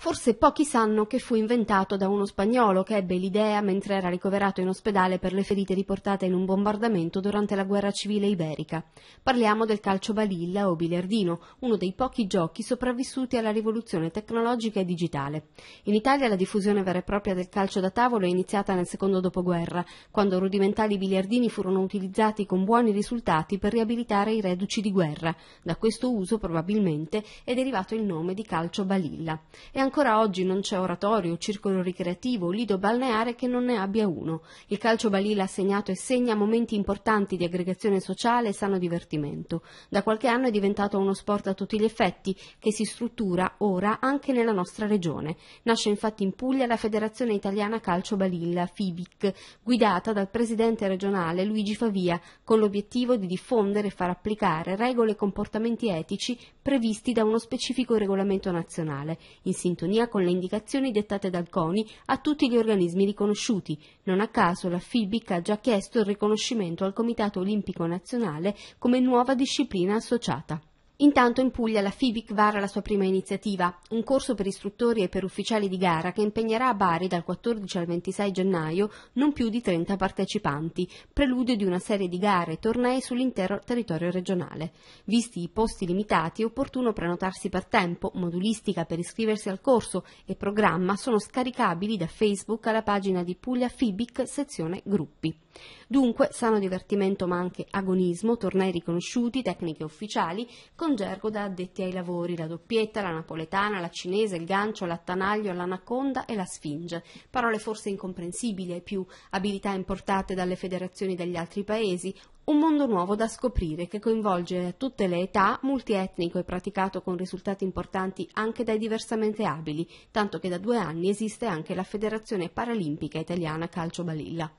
Forse pochi sanno che fu inventato da uno spagnolo che ebbe l'idea mentre era ricoverato in ospedale per le ferite riportate in un bombardamento durante la guerra civile iberica. Parliamo del calcio balilla o biliardino, uno dei pochi giochi sopravvissuti alla rivoluzione tecnologica e digitale. In Italia la diffusione vera e propria del calcio da tavolo è iniziata nel secondo dopoguerra, quando rudimentali biliardini furono utilizzati con buoni risultati per riabilitare i reduci di guerra. Da questo uso probabilmente è derivato il nome di calcio balilla. È ancora oggi non c'è oratorio, circolo ricreativo, lido balneare che non ne abbia uno. Il calcio balile ha segnato e segna momenti importanti di aggregazione sociale e sano divertimento. Da qualche anno è diventato uno sport a tutti gli effetti che si struttura ora anche nella nostra regione. Nasce infatti in Puglia la Federazione Italiana Calcio Balilla, FIBIC, guidata dal presidente regionale Luigi Favia, con l'obiettivo di diffondere e far applicare regole e comportamenti etici previsti da uno specifico regolamento nazionale. In sintonia con le indicazioni dettate dal CONI a tutti gli organismi riconosciuti. Non a caso la FIBIC ha già chiesto il riconoscimento al Comitato Olimpico Nazionale come nuova disciplina associata. Intanto in Puglia la FIBIC vara la sua prima iniziativa, un corso per istruttori e per ufficiali di gara che impegnerà a Bari dal 14 al 26 gennaio non più di 30 partecipanti, preludio di una serie di gare e tornei sull'intero territorio regionale. Visti i posti limitati è opportuno prenotarsi per tempo, modulistica per iscriversi al corso e programma sono scaricabili da Facebook alla pagina di Puglia FIBIC sezione gruppi. Dunque, sano divertimento ma anche agonismo, tornei riconosciuti, tecniche ufficiali, con con gergo da addetti ai lavori, la doppietta, la napoletana, la cinese, il gancio, l'attanaglio, l'anaconda e la sfinge. Parole forse incomprensibili ai più, abilità importate dalle federazioni degli altri paesi, un mondo nuovo da scoprire che coinvolge tutte le età, multietnico e praticato con risultati importanti anche dai diversamente abili, tanto che da due anni esiste anche la Federazione Paralimpica Italiana Calcio Balilla.